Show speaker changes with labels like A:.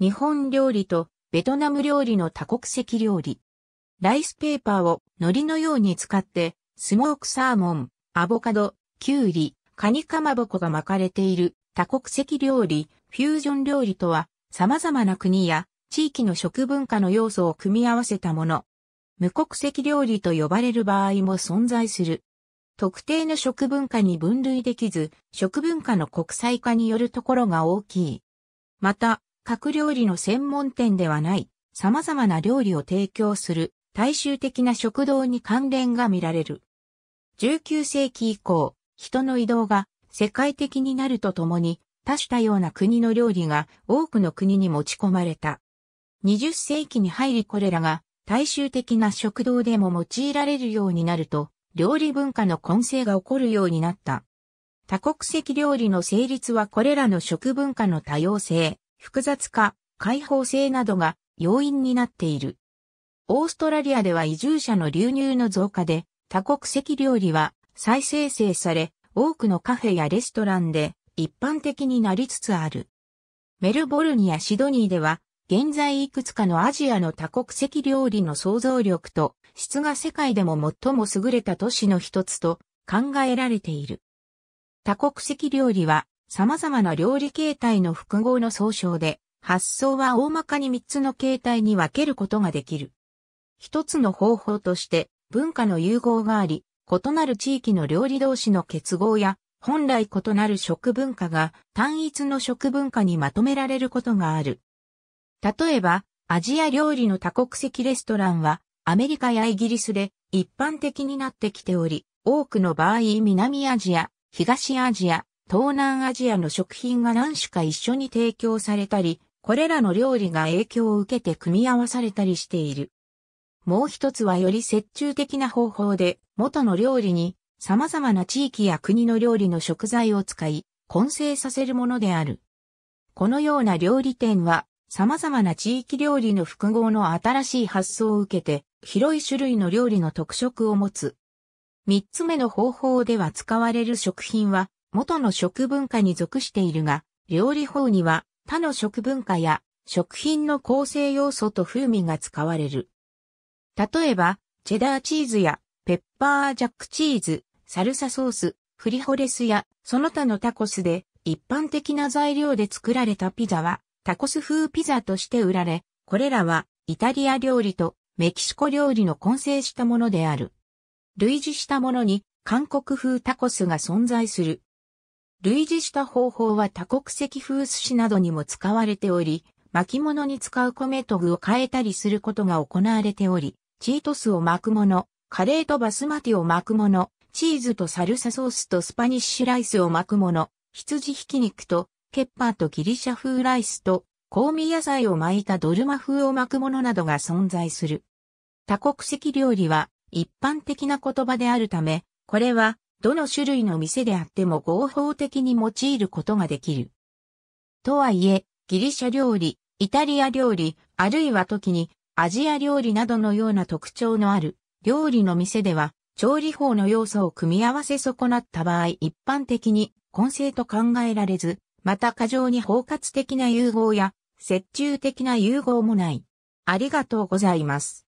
A: 日本料理とベトナム料理の多国籍料理。ライスペーパーを海苔のように使って、スモークサーモン、アボカド、キュウリ、カニかまぼこが巻かれている多国籍料理、フュージョン料理とは、様々な国や地域の食文化の要素を組み合わせたもの。無国籍料理と呼ばれる場合も存在する。特定の食文化に分類できず、食文化の国際化によるところが大きい。また、各料理の専門店ではない様々な料理を提供する大衆的な食堂に関連が見られる。19世紀以降、人の移動が世界的になるとともに多種多様な国の料理が多くの国に持ち込まれた。20世紀に入りこれらが大衆的な食堂でも用いられるようになると、料理文化の混成が起こるようになった。多国籍料理の成立はこれらの食文化の多様性、複雑化、開放性などが要因になっている。オーストラリアでは移住者の流入の増加で、多国籍料理は再生成され、多くのカフェやレストランで一般的になりつつある。メルボルンやシドニーでは、現在いくつかのアジアの多国籍料理の想像力と質が世界でも最も優れた都市の一つと考えられている。多国籍料理は様々な料理形態の複合の総称で、発想は大まかに3つの形態に分けることができる。一つの方法として文化の融合があり、異なる地域の料理同士の結合や、本来異なる食文化が単一の食文化にまとめられることがある。例えば、アジア料理の多国籍レストランは、アメリカやイギリスで一般的になってきており、多くの場合南アジア、東アジア、東南アジアの食品が何種か一緒に提供されたり、これらの料理が影響を受けて組み合わされたりしている。もう一つはより折衷的な方法で、元の料理に様々な地域や国の料理の食材を使い、混成させるものである。このような料理店は、様々な地域料理の複合の新しい発想を受けて、広い種類の料理の特色を持つ。三つ目の方法では使われる食品は、元の食文化に属しているが、料理法には他の食文化や食品の構成要素と風味が使われる。例えば、チェダーチーズやペッパージャックチーズ、サルサソース、フリホレスやその他のタコスで一般的な材料で作られたピザはタコス風ピザとして売られ、これらはイタリア料理とメキシコ料理の混成したものである。類似したものに韓国風タコスが存在する。類似した方法は多国籍風寿司などにも使われており、巻物に使う米と具を変えたりすることが行われており、チートスを巻くもの、カレーとバスマティを巻くもの、チーズとサルサソースとスパニッシュライスを巻くもの、羊ひき肉とケッパーとギリシャ風ライスと香味野菜を巻いたドルマ風を巻くものなどが存在する。多国籍料理は一般的な言葉であるため、これはどの種類の店であっても合法的に用いることができる。とはいえ、ギリシャ料理、イタリア料理、あるいは時にアジア料理などのような特徴のある料理の店では、調理法の要素を組み合わせ損なった場合一般的に混成と考えられず、また過剰に包括的な融合や折衷的な融合もない。ありがとうございます。